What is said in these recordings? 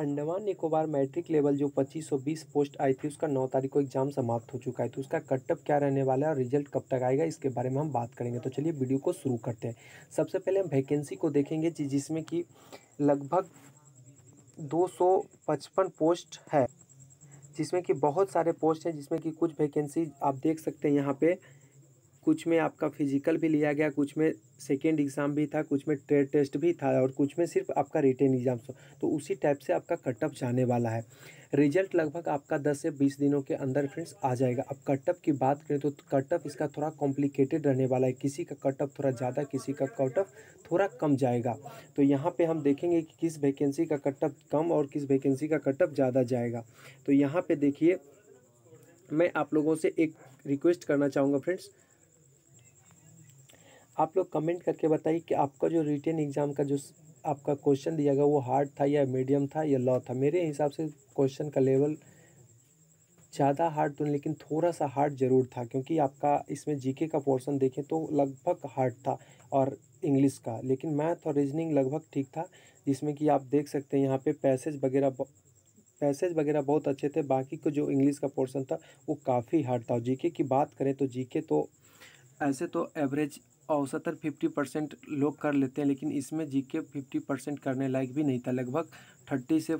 Andaman Nicobar matric level जो 2520 post आई थी उसका 9 तारीख को एग्जाम समाप्त हो चुका है तो उसका कटअप क्या रहने वाला है और रिजल्ट कब तक आएगा इसके बारे में हम बात करेंगे तो चलिए वीडियो को शुरू करते हैं सबसे पहले हम वैकेंसी को देखेंगे जिसमें कि लगभग 255 पोस्ट है जिसमें कि बहुत सारे पोस्ट हैं जिसमें कि कुछ वैकेंसी आप देख सकते हैं यहाँ पे कुछ में आपका फिजिकल भी लिया गया कुछ में सेकेंड एग्ज़ाम भी था कुछ में ट्रेड टेस्ट भी था और कुछ में सिर्फ आपका रिटर्न एग्ज़ाम था तो उसी टाइप से आपका कटअप जाने वाला है रिजल्ट लगभग आपका 10 से 20 दिनों के अंदर फ्रेंड्स आ जाएगा अब कटअप की बात करें तो कटअप इसका थोड़ा कॉम्प्लिकेटेड रहने वाला है किसी का कटअप थोड़ा ज़्यादा किसी का कटअप थोड़ा कम जाएगा तो यहाँ पे हम देखेंगे कि किस वैकेंसी का कटअप कम और किस वैकेंसी का कटअप ज़्यादा जाएगा तो यहाँ पर देखिए मैं आप लोगों से एक रिक्वेस्ट करना चाहूँगा फ्रेंड्स आप लोग कमेंट करके बताइए कि आपका जो रिटर्न एग्ज़ाम का जो आपका क्वेश्चन दिया गया वो हार्ड था या मीडियम था या लॉ था मेरे हिसाब से क्वेश्चन का लेवल ज़्यादा हार्ड तो लेकिन थोड़ा सा हार्ड ज़रूर था क्योंकि आपका इसमें जीके का पोर्शन देखें तो लगभग हार्ड था और इंग्लिश का लेकिन मैथ और रीजनिंग लगभग ठीक था जिसमें कि आप देख सकते हैं यहाँ पे पैसेज वगैरह पैसेज वगैरह बहुत अच्छे थे बाकी को जो इंग्लिश का पोर्शन था वो काफ़ी हार्ड था जीके की बात करें तो जीके तो ऐसे तो एवरेज औसतन फिफ्टी परसेंट लोग कर लेते हैं लेकिन इसमें जीके फिफ्टी परसेंट करने लायक भी नहीं था लगभग थर्टी से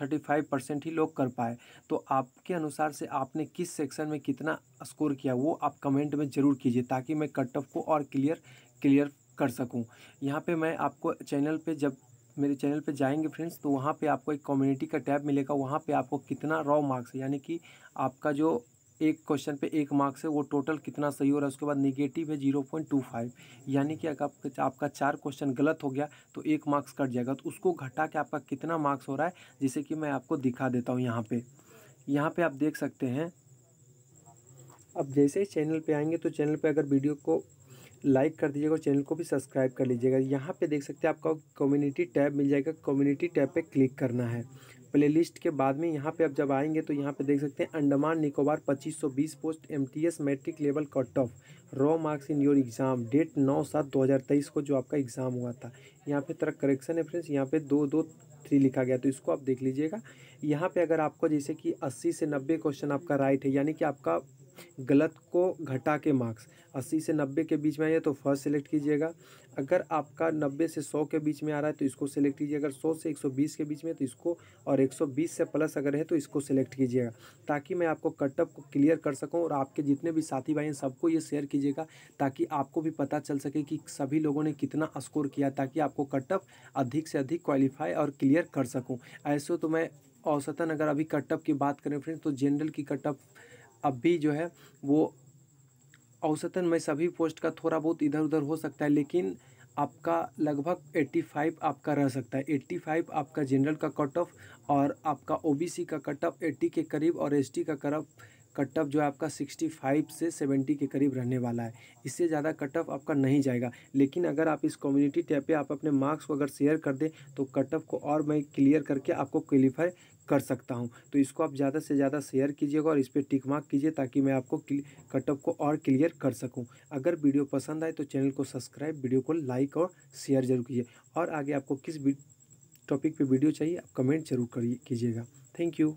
थर्टी फाइव परसेंट ही लोग कर पाए तो आपके अनुसार से आपने किस सेक्शन में कितना स्कोर किया वो आप कमेंट में ज़रूर कीजिए ताकि मैं कट ऑफ को और क्लियर क्लियर कर सकूँ यहाँ पर मैं आपको चैनल पर जब मेरे चैनल पे जाएंगे फ्रेंड्स तो वहाँ पे आपको एक कम्युनिटी का टैब मिलेगा वहाँ पे आपको कितना रॉ मार्क्स यानी कि आपका जो एक क्वेश्चन पे एक मार्क्स है वो टोटल कितना सही हो रहा है उसके बाद निगेटिव है जीरो पॉइंट टू फाइव यानी कि अगर आपका आपका चार क्वेश्चन गलत हो गया तो एक मार्क्स कट जाएगा तो उसको घटा के आपका कितना मार्क्स हो रहा है जैसे कि मैं आपको दिखा देता हूँ यहाँ पर यहाँ पर आप देख सकते हैं अब जैसे ही चैनल पर आएंगे तो चैनल पर अगर वीडियो को लाइक कर दीजिएगा और चैनल को भी सब्सक्राइब कर लीजिएगा यहाँ पे देख सकते हैं आपका कम्युनिटी टैब मिल जाएगा कम्युनिटी टैब पे क्लिक करना है प्लेलिस्ट के बाद में यहाँ पे आप जब आएंगे तो यहाँ पे देख सकते हैं Andaman Nicobar 2520 post MTS matric level cut off raw marks in your exam date नौ सात दो हज़ार तेईस को जो आपका एग्ज़ाम हुआ था यहाँ पे तरह करेक्शन है फ्रेंड्स यहाँ पे दो दो थ्री लिखा गया तो इसको आप देख लीजिएगा यहाँ पे अगर आपको जैसे कि अस्सी से नब्बे क्वेश्चन आपका राइट है यानी कि आपका गलत को घटा के मार्क्स 80 से 90 के बीच में आइए तो फर्स्ट सेलेक्ट कीजिएगा अगर आपका 90 से 100 के बीच में आ रहा है तो इसको सेलेक्ट कीजिए अगर 100 से 120 के बीच में तो इसको और 120 से प्लस अगर है तो इसको सेलेक्ट कीजिएगा ताकि मैं आपको कटअप को क्लियर कर सकूं और आपके जितने भी साथी भाई हैं सबको ये शेयर कीजिएगा ताकि आपको भी पता चल सके कि सभी लोगों ने कितना स्कोर किया ताकि आपको कटअप अधिक से अधिक क्वालिफाई और क्लियर कर सकूँ ऐसे तो मैं औसतन अगर अभी कटअप की बात करें फ्रेंड्स तो जनरल की कटअप अब भी जो है वो औसतन में सभी पोस्ट का थोड़ा बहुत इधर उधर हो सकता है लेकिन आपका लगभग 85 आपका रह सकता है 85 आपका जनरल का कट ऑफ और आपका ओबीसी का कट ऑफ 80 के करीब और एसटी का कट ऑफ कट ऑफ जो है आपका 65 से 70 के करीब रहने वाला है इससे ज़्यादा कट ऑफ आपका नहीं जाएगा लेकिन अगर आप इस कम्युनिटी टैब पे आप अपने मार्क्स को अगर शेयर कर दें तो कट ऑफ को और मैं क्लियर करके आपको क्वालिफाई कर सकता हूं तो इसको आप ज़्यादा से ज़्यादा शेयर कीजिएगा और इस पर टिक मार्क कीजिए ताकि मैं आपको कटअप को और क्लियर कर सकूँ अगर वीडियो पसंद आए तो चैनल को सब्सक्राइब वीडियो को लाइक और शेयर जरूर कीजिए और आगे आपको किस टॉपिक पर वीडियो चाहिए आप कमेंट जरूर करिए कीजिएगा थैंक यू